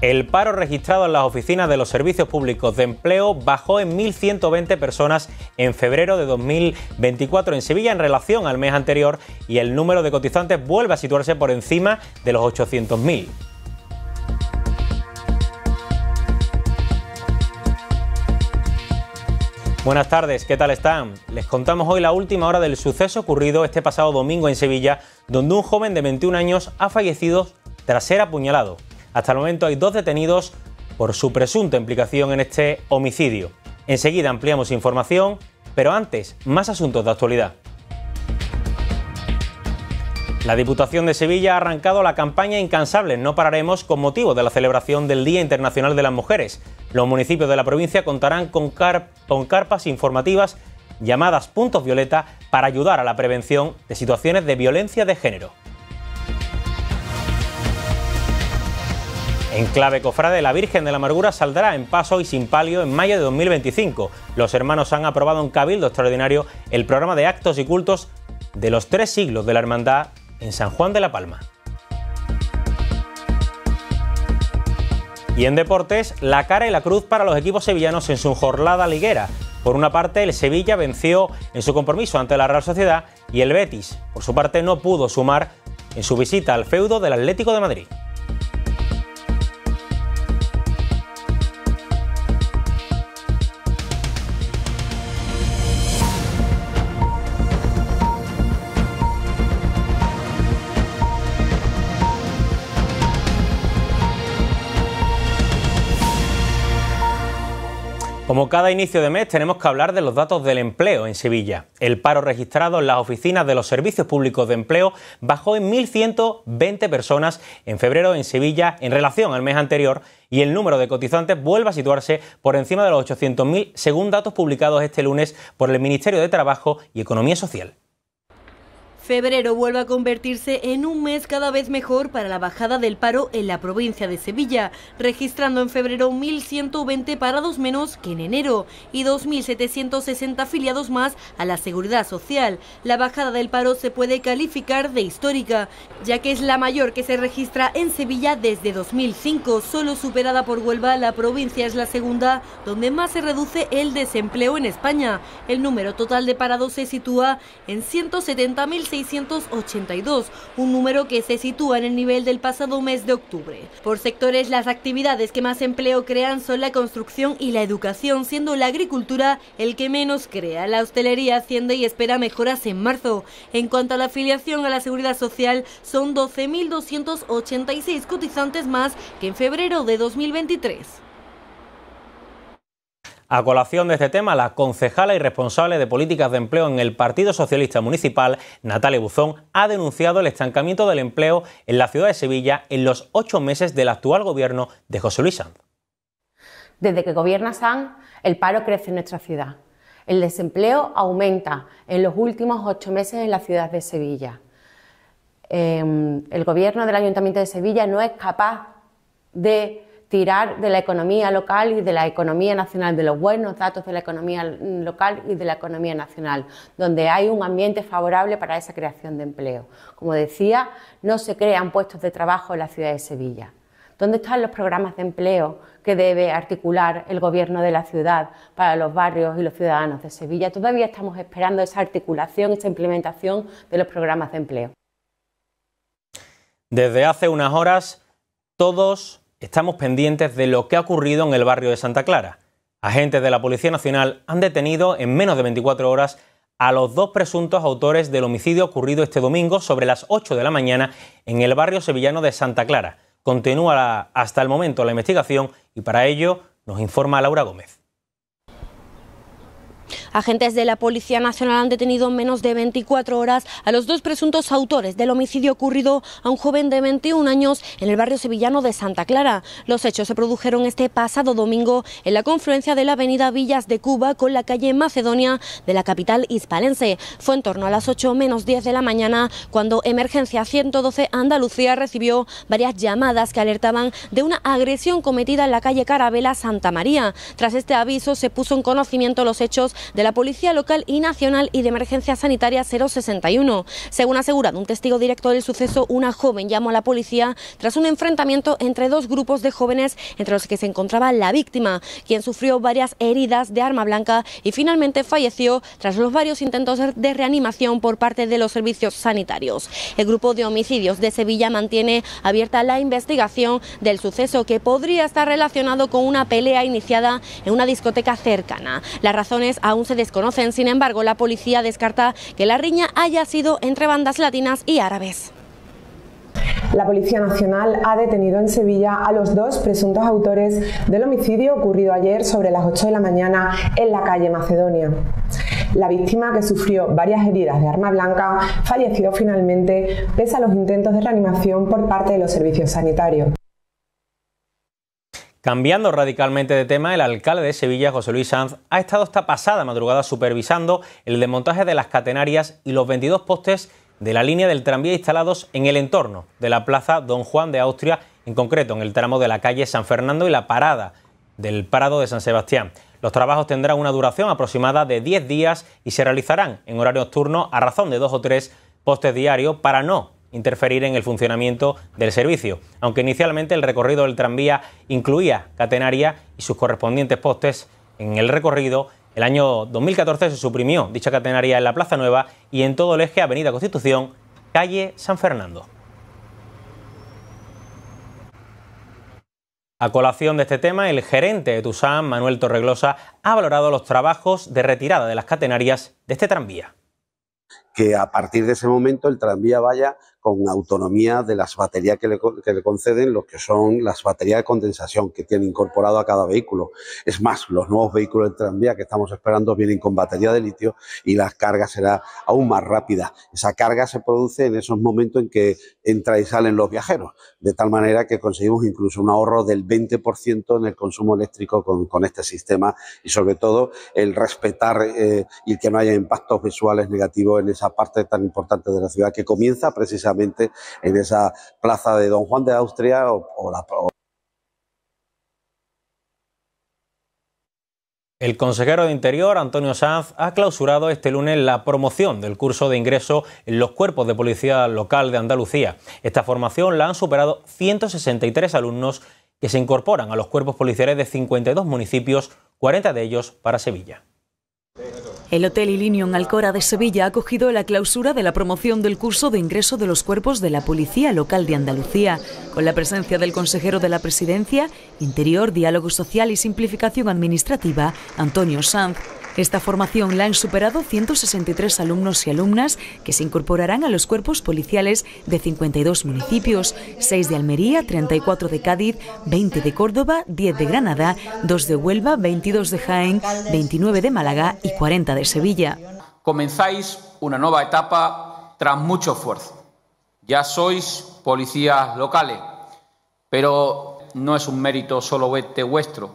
El paro registrado en las oficinas de los servicios públicos de empleo bajó en 1.120 personas en febrero de 2024 en Sevilla en relación al mes anterior y el número de cotizantes vuelve a situarse por encima de los 800.000. Buenas tardes, ¿qué tal están? Les contamos hoy la última hora del suceso ocurrido este pasado domingo en Sevilla, donde un joven de 21 años ha fallecido tras ser apuñalado. Hasta el momento hay dos detenidos por su presunta implicación en este homicidio. Enseguida ampliamos información, pero antes, más asuntos de actualidad. La Diputación de Sevilla ha arrancado la campaña Incansable, no pararemos con motivo de la celebración del Día Internacional de las Mujeres. Los municipios de la provincia contarán con, con carpas informativas llamadas puntos violeta para ayudar a la prevención de situaciones de violencia de género. En clave cofrade, la Virgen de la Amargura saldrá en paso y sin palio en mayo de 2025. Los hermanos han aprobado en Cabildo Extraordinario el programa de actos y cultos de los tres siglos de la Hermandad en San Juan de la Palma. Y en deportes, la cara y la cruz para los equipos sevillanos en su jornada liguera. Por una parte, el Sevilla venció en su compromiso ante la Real Sociedad y el Betis, por su parte, no pudo sumar en su visita al feudo del Atlético de Madrid. Como cada inicio de mes tenemos que hablar de los datos del empleo en Sevilla. El paro registrado en las oficinas de los servicios públicos de empleo bajó en 1.120 personas en febrero en Sevilla en relación al mes anterior y el número de cotizantes vuelve a situarse por encima de los 800.000 según datos publicados este lunes por el Ministerio de Trabajo y Economía Social. Febrero vuelve a convertirse en un mes cada vez mejor para la bajada del paro en la provincia de Sevilla, registrando en febrero 1.120 parados menos que en enero y 2.760 afiliados más a la seguridad social. La bajada del paro se puede calificar de histórica, ya que es la mayor que se registra en Sevilla desde 2005, solo superada por Huelva, la provincia es la segunda donde más se reduce el desempleo en España. El número total de parados se sitúa en 170.600 682, un número que se sitúa en el nivel del pasado mes de octubre. Por sectores, las actividades que más empleo crean son la construcción y la educación, siendo la agricultura el que menos crea. La hostelería asciende y espera mejoras en marzo. En cuanto a la afiliación a la seguridad social, son 12.286 cotizantes más que en febrero de 2023. A colación de este tema, la concejala y responsable de políticas de empleo en el Partido Socialista Municipal, Natalia Buzón, ha denunciado el estancamiento del empleo en la ciudad de Sevilla en los ocho meses del actual gobierno de José Luis Sanz. Desde que gobierna Sanz, el paro crece en nuestra ciudad. El desempleo aumenta en los últimos ocho meses en la ciudad de Sevilla. Em, el gobierno del Ayuntamiento de Sevilla no es capaz de tirar de la economía local y de la economía nacional, de los buenos datos de la economía local y de la economía nacional, donde hay un ambiente favorable para esa creación de empleo. Como decía, no se crean puestos de trabajo en la ciudad de Sevilla. ¿Dónde están los programas de empleo que debe articular el gobierno de la ciudad para los barrios y los ciudadanos de Sevilla? Todavía estamos esperando esa articulación, esa implementación de los programas de empleo. Desde hace unas horas, todos estamos pendientes de lo que ha ocurrido en el barrio de Santa Clara. Agentes de la Policía Nacional han detenido en menos de 24 horas a los dos presuntos autores del homicidio ocurrido este domingo sobre las 8 de la mañana en el barrio sevillano de Santa Clara. Continúa hasta el momento la investigación y para ello nos informa Laura Gómez. Agentes de la Policía Nacional han detenido en menos de 24 horas a los dos presuntos autores del homicidio ocurrido a un joven de 21 años en el barrio sevillano de Santa Clara. Los hechos se produjeron este pasado domingo en la confluencia de la avenida Villas de Cuba con la calle Macedonia de la capital hispalense. Fue en torno a las 8 menos 10 de la mañana cuando Emergencia 112 Andalucía recibió varias llamadas que alertaban de una agresión cometida en la calle Carabela Santa María. Tras este aviso se puso en conocimiento los hechos de la Policía Local y Nacional y de Emergencia Sanitaria 061. Según asegura un testigo directo del suceso, una joven llamó a la policía tras un enfrentamiento entre dos grupos de jóvenes entre los que se encontraba la víctima, quien sufrió varias heridas de arma blanca y finalmente falleció tras los varios intentos de reanimación por parte de los servicios sanitarios. El grupo de homicidios de Sevilla mantiene abierta la investigación del suceso que podría estar relacionado con una pelea iniciada en una discoteca cercana. Las razones aún se desconocen. Sin embargo, la policía descarta que la riña haya sido entre bandas latinas y árabes. La Policía Nacional ha detenido en Sevilla a los dos presuntos autores del homicidio ocurrido ayer sobre las 8 de la mañana en la calle Macedonia. La víctima, que sufrió varias heridas de arma blanca, falleció finalmente pese a los intentos de reanimación por parte de los servicios sanitarios. Cambiando radicalmente de tema, el alcalde de Sevilla, José Luis Sanz, ha estado esta pasada madrugada supervisando el desmontaje de las catenarias y los 22 postes de la línea del tranvía instalados en el entorno de la Plaza Don Juan de Austria, en concreto en el tramo de la calle San Fernando y la parada del Prado de San Sebastián. Los trabajos tendrán una duración aproximada de 10 días y se realizarán en horario nocturno a razón de dos o tres postes diarios para no interferir en el funcionamiento del servicio, aunque inicialmente el recorrido del tranvía incluía catenaria y sus correspondientes postes en el recorrido. El año 2014 se suprimió dicha catenaria en la Plaza Nueva y en todo el eje Avenida Constitución, calle San Fernando. A colación de este tema, el gerente de TUSAN, Manuel Torreglosa, ha valorado los trabajos de retirada de las catenarias de este tranvía que a partir de ese momento el tranvía vaya con autonomía de las baterías que le, que le conceden, lo que son las baterías de condensación que tiene incorporado a cada vehículo. Es más, los nuevos vehículos de tranvía que estamos esperando vienen con batería de litio y la carga será aún más rápida. Esa carga se produce en esos momentos en que entra y salen los viajeros, de tal manera que conseguimos incluso un ahorro del 20% en el consumo eléctrico con, con, este sistema y sobre todo el respetar eh, y que no haya impactos visuales negativos en esa parte tan importante de la ciudad que comienza precisamente en esa plaza de Don Juan de Austria o, la... El consejero de Interior, Antonio Sanz, ha clausurado este lunes la promoción del curso de ingreso en los cuerpos de policía local de Andalucía. Esta formación la han superado 163 alumnos que se incorporan a los cuerpos policiales de 52 municipios, 40 de ellos para Sevilla. El Hotel Illinium Alcora de Sevilla ha acogido la clausura de la promoción del curso de ingreso de los cuerpos de la Policía Local de Andalucía, con la presencia del consejero de la Presidencia, Interior, Diálogo Social y Simplificación Administrativa, Antonio Sanz. Esta formación la han superado 163 alumnos y alumnas que se incorporarán a los cuerpos policiales de 52 municipios, 6 de Almería, 34 de Cádiz, 20 de Córdoba, 10 de Granada, 2 de Huelva, 22 de Jaén, 29 de Málaga y 40 de Sevilla. Comenzáis una nueva etapa tras mucho esfuerzo. Ya sois policías locales, pero no es un mérito solo este vuestro,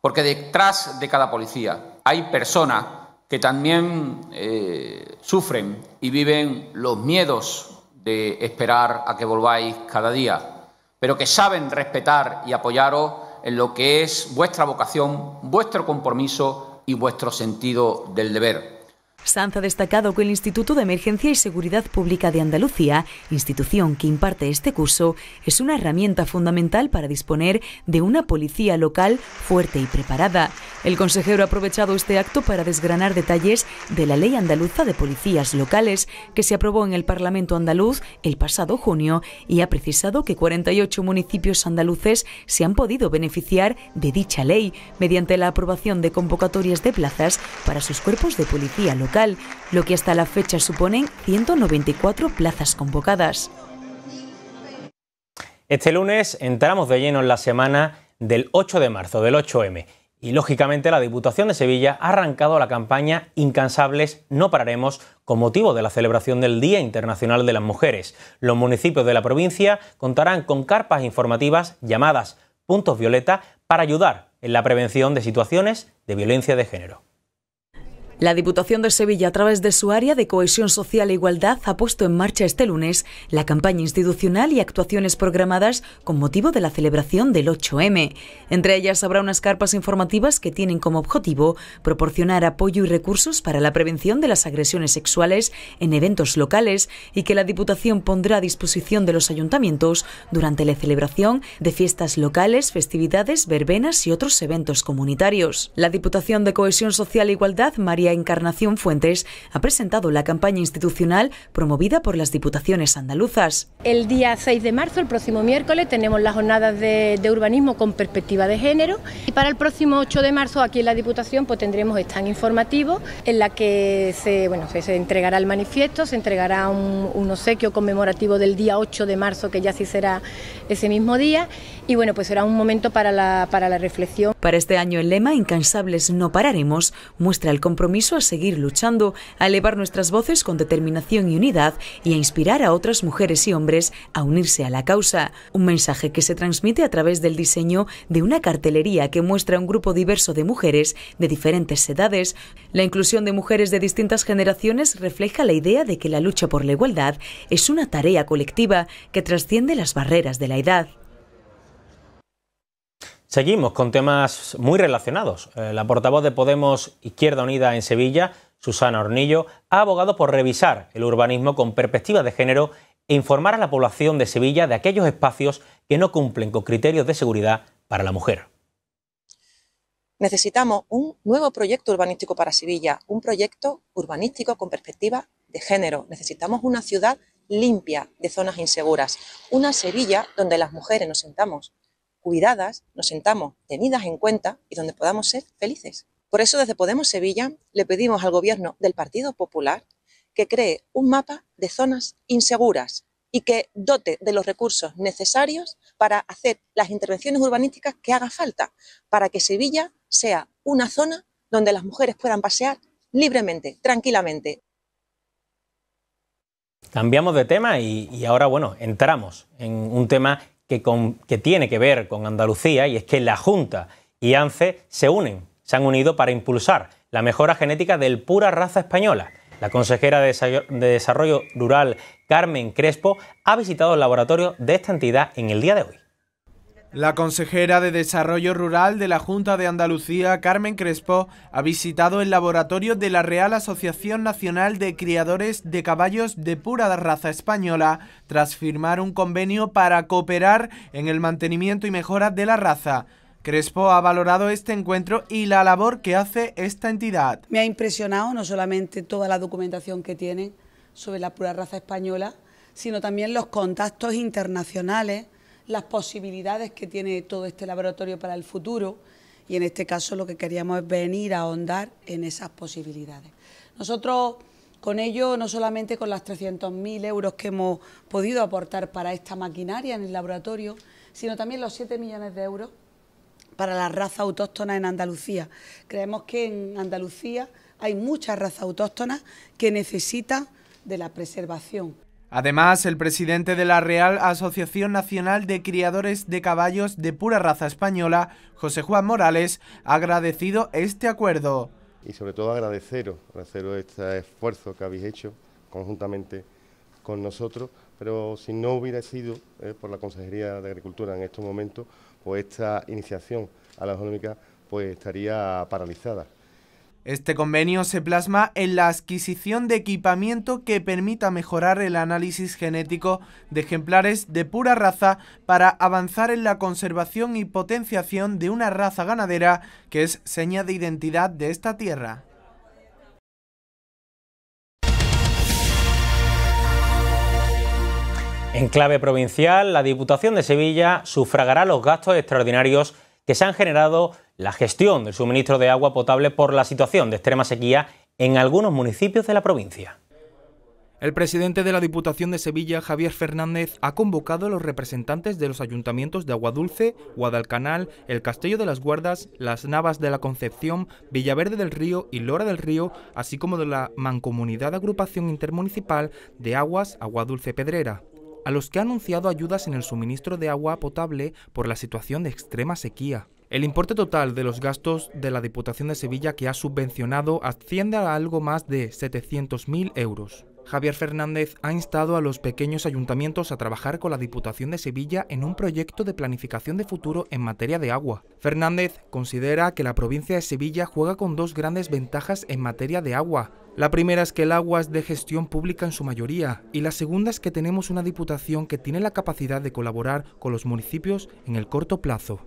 porque detrás de cada policía hay personas que también eh, sufren y viven los miedos de esperar a que volváis cada día, pero que saben respetar y apoyaros en lo que es vuestra vocación, vuestro compromiso y vuestro sentido del deber. Sanz ha destacado que el Instituto de Emergencia y Seguridad Pública de Andalucía, institución que imparte este curso, es una herramienta fundamental para disponer de una policía local fuerte y preparada. El consejero ha aprovechado este acto para desgranar detalles de la Ley Andaluza de Policías Locales, que se aprobó en el Parlamento andaluz el pasado junio, y ha precisado que 48 municipios andaluces se han podido beneficiar de dicha ley mediante la aprobación de convocatorias de plazas para sus cuerpos de policía local lo que hasta la fecha suponen 194 plazas convocadas. Este lunes entramos de lleno en la semana del 8 de marzo, del 8M. Y lógicamente la Diputación de Sevilla ha arrancado la campaña Incansables No Pararemos con motivo de la celebración del Día Internacional de las Mujeres. Los municipios de la provincia contarán con carpas informativas llamadas Puntos Violeta para ayudar en la prevención de situaciones de violencia de género. La Diputación de Sevilla, a través de su área de cohesión social e igualdad, ha puesto en marcha este lunes la campaña institucional y actuaciones programadas con motivo de la celebración del 8M. Entre ellas habrá unas carpas informativas que tienen como objetivo proporcionar apoyo y recursos para la prevención de las agresiones sexuales en eventos locales y que la Diputación pondrá a disposición de los ayuntamientos durante la celebración de fiestas locales, festividades, verbenas y otros eventos comunitarios. La Diputación de Cohesión Social e Igualdad, María Encarnación Fuentes ha presentado la campaña institucional promovida por las diputaciones andaluzas. El día 6 de marzo, el próximo miércoles, tenemos las jornadas de, urbanismo con perspectiva de género y para el próximo 8 de marzo aquí en la Diputación pues, tendremos stand informativo en la que se, bueno, se, se entregará el manifiesto, se entregará un, un obsequio conmemorativo del día 8 de marzo, que ya sí será ese mismo día, y bueno, pues será un momento para la, para la reflexión. Para este año el lema Incansables no pararemos muestra el compromiso a seguir luchando, a elevar nuestras voces con determinación y unidad y a inspirar a otras mujeres y hombres a unirse a la causa. Un mensaje que se transmite a través del diseño de una cartelería que muestra un grupo diverso de mujeres de diferentes edades. La inclusión de mujeres de distintas generaciones refleja la idea de que la lucha por la igualdad es una tarea colectiva que trasciende las barreras de la edad. Seguimos con temas muy relacionados. Eh, la portavoz de Podemos Izquierda Unida en Sevilla, Susana Hornillo, ha abogado por revisar el urbanismo con perspectiva de género e informar a la población de Sevilla de aquellos espacios que no cumplen con criterios de seguridad para la mujer. Necesitamos un nuevo proyecto urbanístico para Sevilla, un proyecto urbanístico con perspectiva de género. Necesitamos una ciudad limpia de zonas inseguras, una Sevilla donde las mujeres nos sentamos cuidadas, nos sentamos tenidas en cuenta y donde podamos ser felices. Por eso desde Podemos Sevilla le pedimos al gobierno del Partido Popular que cree un mapa de zonas inseguras y que dote de los recursos necesarios para hacer las intervenciones urbanísticas que haga falta, para que Sevilla sea una zona donde las mujeres puedan pasear libremente, tranquilamente. Cambiamos de tema y, ahora, bueno, entramos en un tema que, tiene que ver con Andalucía y es que la Junta y ANCE se unen, se han unido para impulsar la mejora genética del pura raza española. La consejera de Desarrollo Rural, Carmen Crespo, ha visitado el laboratorio de esta entidad en el día de hoy. La consejera de Desarrollo Rural de la Junta de Andalucía, Carmen Crespo, ha visitado el laboratorio de la Real Asociación Nacional de Criadores de Caballos de Pura Raza Española, tras firmar un convenio para cooperar en el mantenimiento y mejora de la raza. Crespo ha valorado este encuentro y la labor que hace esta entidad. Me ha impresionado no solamente toda la documentación que tienen sobre la pura raza española, sino también los contactos internacionales las posibilidades que tiene todo este laboratorio para el futuro y en este caso lo que queríamos es venir a ahondar en esas posibilidades. Nosotros con ello, no solamente con las 300.000 euros que hemos podido aportar para esta maquinaria en el laboratorio, sino también los 7 millones de euros para la raza autóctona en Andalucía. Creemos que en Andalucía hay muchas razas autóctonas que necesitan de la preservación. Además, el presidente de la Real Asociación Nacional de Criadores de Caballos de Pura Raza Española, José Juan Morales, ha agradecido este acuerdo. Y sobre todo agradeceros, agradeceros este esfuerzo que habéis hecho conjuntamente con nosotros, pero si no hubiera sido eh, por la Consejería de Agricultura en estos momentos, pues esta iniciación a la económica pues estaría paralizada. Este convenio se plasma en la adquisición de equipamiento que permita mejorar el análisis genético de ejemplares de pura raza para avanzar en la conservación y potenciación de una raza ganadera que es seña de identidad de esta tierra. En clave provincial, la Diputación de Sevilla sufragará los gastos extraordinarios que se han generado la gestión del suministro de agua potable por la situación de extrema sequía en algunos municipios de la provincia. El presidente de la Diputación de Sevilla, Javier Fernández, ha convocado a los representantes de los ayuntamientos de Aguadulce, Guadalcanal, El Castillo de las Guardas, Las Navas de la Concepción, Villaverde del Río y Lora del Río, así como de la Mancomunidad Agrupación Intermunicipal de Aguas Aguadulce Pedrera a los que ha anunciado ayudas en el suministro de agua potable por la situación de extrema sequía. El importe total de los gastos de la Diputación de Sevilla que ha subvencionado asciende a algo más de 700.000 euros. Javier Fernández ha instado a los pequeños ayuntamientos a trabajar con la Diputación de Sevilla en un proyecto de planificación de futuro en materia de agua. Fernández considera que la provincia de Sevilla juega con dos grandes ventajas en materia de agua. La primera es que el agua es de gestión pública en su mayoría y la segunda es que tenemos una Diputación que tiene la capacidad de colaborar con los municipios en el corto plazo.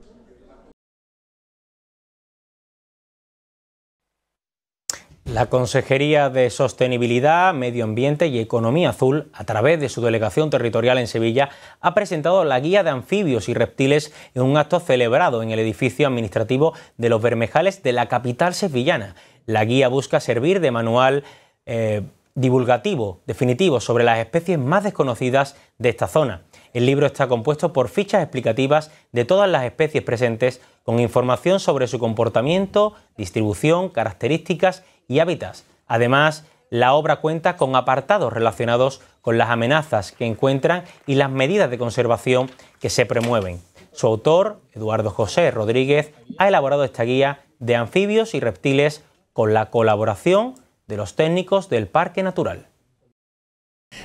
La Consejería de Sostenibilidad, Medio Ambiente y Economía Azul, a través de su delegación territorial en Sevilla, ha presentado la guía de anfibios y reptiles en un acto celebrado en el edificio administrativo de los Bermejales de la capital sevillana. La guía busca servir de manual eh, divulgativo definitivo sobre las especies más desconocidas de esta zona. El libro está compuesto por fichas explicativas de todas las especies presentes con información sobre su comportamiento, distribución, características y hábitats. Además, la obra cuenta con apartados relacionados con las amenazas que encuentran y las medidas de conservación que se promueven. Su autor, Eduardo José Rodríguez, ha elaborado esta guía de anfibios y reptiles con la colaboración de los técnicos del Parque Natural.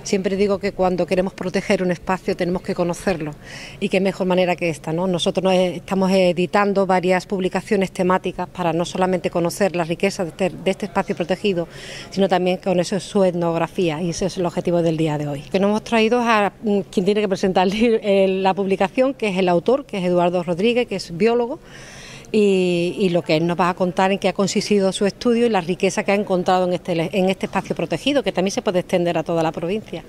Siempre digo que cuando queremos proteger un espacio tenemos que conocerlo y qué mejor manera que esta. ¿no? Nosotros e, estamos editando varias publicaciones temáticas para no solamente conocer la riqueza de este, este espacio protegido, sino también con eso su etnografía y ese es el objetivo del día de hoy. Que nos hemos traído a mm, quien tiene que presentar la publicación, que es el autor, que es Eduardo Rodríguez, que es biólogo y, lo que él nos va a contar en qué ha consistido su estudio y la riqueza que ha encontrado en este, en este espacio protegido, que también se puede extender a toda la provincia.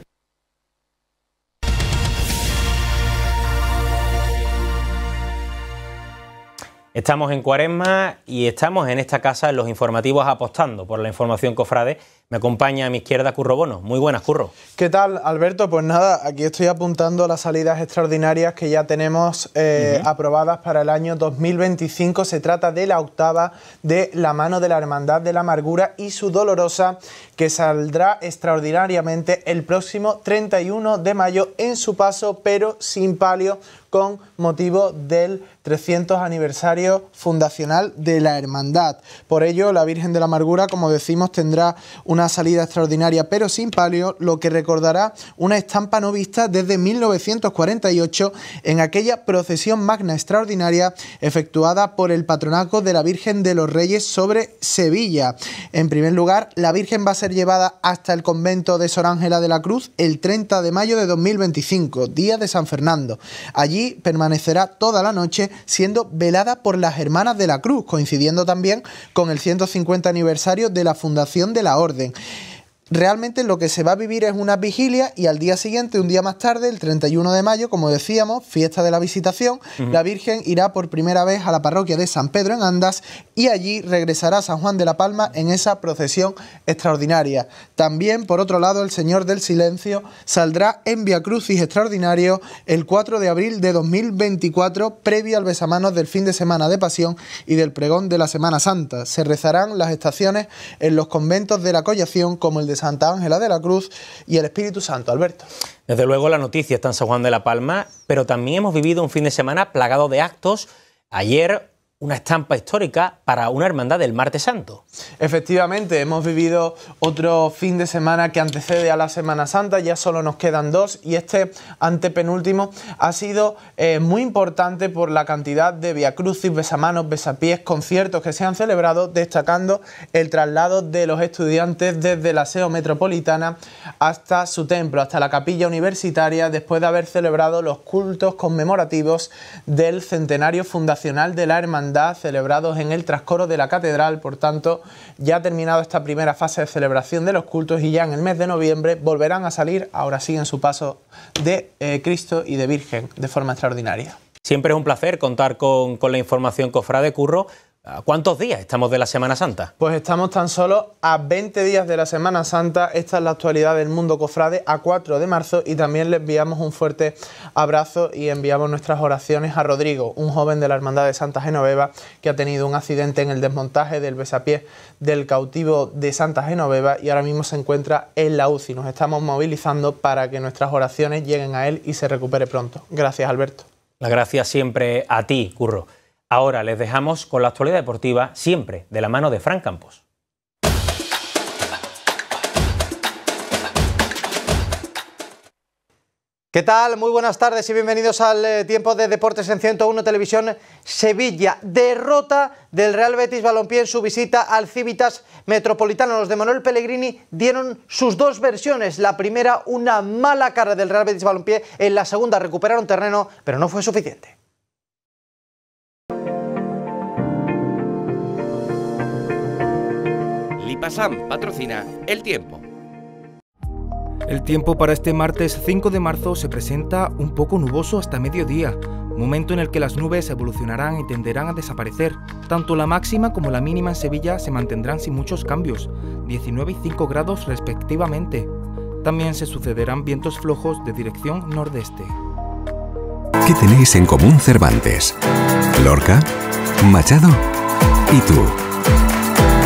Estamos en Cuaresma y estamos en esta casa en los informativos apostando por la información cofrade me acompaña a mi izquierda Curro Bono. Muy buenas, Curro. ¿Qué tal, Alberto? Pues nada, aquí estoy apuntando las salidas extraordinarias que ya tenemos eh, aprobadas para el año 2025. Se trata de la octava de La mano de la Hermandad de la Amargura y su dolorosa, que saldrá extraordinariamente el próximo 31 de mayo en su paso, pero sin palio, con motivo del 300 aniversario fundacional de la Hermandad. Por ello, la Virgen de la Amargura, como decimos, tendrá un una salida extraordinaria pero sin palio, lo que recordará una estampa no vista desde 1948 en aquella procesión magna extraordinaria efectuada por el patronaco de la Virgen de los Reyes sobre Sevilla. En primer lugar, la Virgen va a ser llevada hasta el convento de Sor Ángela de la Cruz el 30 de mayo de 2025, día de San Fernando. Allí permanecerá toda la noche siendo velada por las Hermanas de la Cruz, coincidiendo también con el 150 aniversario de la fundación de la Orden. thing. realmente lo que se va a vivir es una vigilia y al día siguiente, un día más tarde, el 31 de mayo, como decíamos, fiesta de la visitación, la Virgen irá por primera vez a la parroquia de San Pedro en Andas y allí regresará a San Juan de la Palma en esa procesión extraordinaria. También, por otro lado, el Señor del Silencio saldrá en Via Crucis extraordinario el 4 de abril de 2024, previo al besamanos del fin de semana de Pasión y del pregón de la Semana Santa. Se rezarán las estaciones en los conventos de la Collación como el de Santa Ángela de la Cruz y el Espíritu Santo. Alberto. Desde luego la noticia está en San Juan de la Palma, pero también hemos vivido un fin de semana plagado de actos. Ayer una estampa histórica para una hermandad del Martes Santo. Efectivamente, hemos vivido otro fin de semana que antecede a la Semana Santa, ya solo nos quedan dos y este antepenúltimo ha sido eh, muy importante por la cantidad de viacrucis, besamanos, besapiés, conciertos que se han celebrado, destacando el traslado de los estudiantes desde la SEO metropolitana hasta su templo, hasta la capilla universitaria, después de haber celebrado los cultos conmemorativos del centenario fundacional de la hermandad celebrados en el trascoro de la catedral. Por tanto, ya ha terminado esta primera fase de celebración de los cultos y ya en el mes de noviembre volverán a salir, ahora sí, en su paso de eh, Cristo y de Virgen de forma extraordinaria. Siempre es un placer contar con, con la información cofrade Curro. ¿A cuántos días estamos de la Semana Santa? Pues estamos tan solo a 20 días de la Semana Santa. Esta es la actualidad del mundo cofrade a 4 de marzo y también le enviamos un fuerte abrazo y enviamos nuestras oraciones a Rodrigo, un joven de la Hermandad de Santa Genoveva que ha tenido un accidente en el desmontaje del besapié del cautivo de Santa Genoveva y ahora mismo se encuentra en la UCI. Nos estamos movilizando para que nuestras oraciones lleguen a él y se recupere pronto. Gracias, Alberto. Las gracias siempre a ti, Curro. Ahora les dejamos con la actualidad deportiva siempre de la mano de Fran Campos. ¿Qué tal? Muy buenas tardes y bienvenidos al eh, tiempo de Deportes en 101 Televisión Sevilla. Derrota del Real Betis Balompié en su visita al Civitas Metropolitano. Los de Manuel Pellegrini dieron sus dos versiones. La primera, una mala cara del Real Betis Balompié. En la segunda recuperaron terreno, pero no fue suficiente. Pasam patrocina El Tiempo. El tiempo para este martes 5 de marzo se presenta un poco nuboso hasta mediodía, momento en el que las nubes evolucionarán y tenderán a desaparecer. Tanto la máxima como la mínima en Sevilla se mantendrán sin muchos cambios, 19 y 5 grados respectivamente. También se sucederán vientos flojos de dirección nordeste. ¿Qué tenéis en común Cervantes? Lorca, Machado y tú.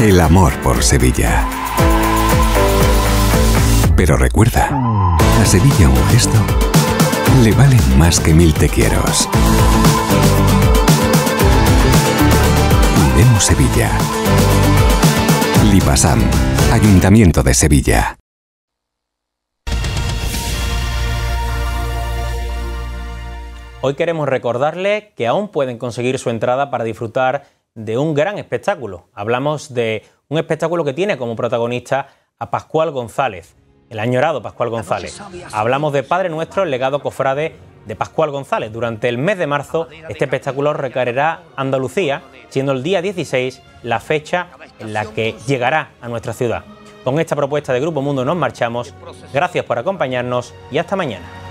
El amor por Sevilla. Pero recuerda, a Sevilla un gesto le valen más que mil te quieros. Vivemos Sevilla. Lipasam, Ayuntamiento de Sevilla. Hoy queremos recordarle que aún pueden conseguir su entrada para disfrutar de un gran espectáculo. Hablamos de un espectáculo que tiene como protagonista a Pascual González, el añorado Pascual González. Hablamos de Padre Nuestro, el legado cofrade de Pascual González. Durante el mes de marzo, este espectáculo recaerá Andalucía, siendo el día 16 la fecha en la que llegará a nuestra ciudad. Con esta propuesta de Grupo Mundo nos marchamos. Gracias por acompañarnos y hasta mañana.